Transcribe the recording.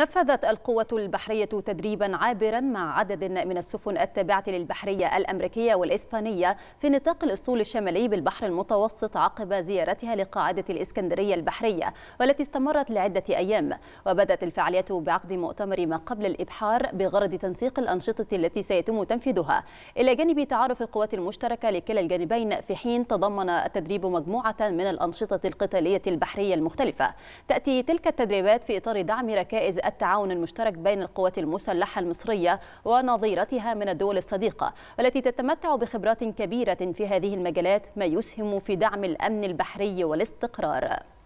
نفذت القوة البحرية تدريبا عابرا مع عدد من السفن التابعة للبحرية الأمريكية والإسبانية في نطاق الأسطول الشمالي بالبحر المتوسط عقب زيارتها لقاعدة الإسكندرية البحرية والتي استمرت لعدة أيام وبدأت الفعالية بعقد مؤتمر ما قبل الإبحار بغرض تنسيق الأنشطة التي سيتم تنفيذها إلى جانب تعارف القوات المشتركة لكلا الجانبين في حين تضمن التدريب مجموعة من الأنشطة القتالية البحرية المختلفة تأتي تلك التدريبات في إطار دعم ركائز التعاون المشترك بين القوات المسلحة المصرية ونظيرتها من الدول الصديقة والتي تتمتع بخبرات كبيرة في هذه المجالات ما يسهم في دعم الأمن البحري والاستقرار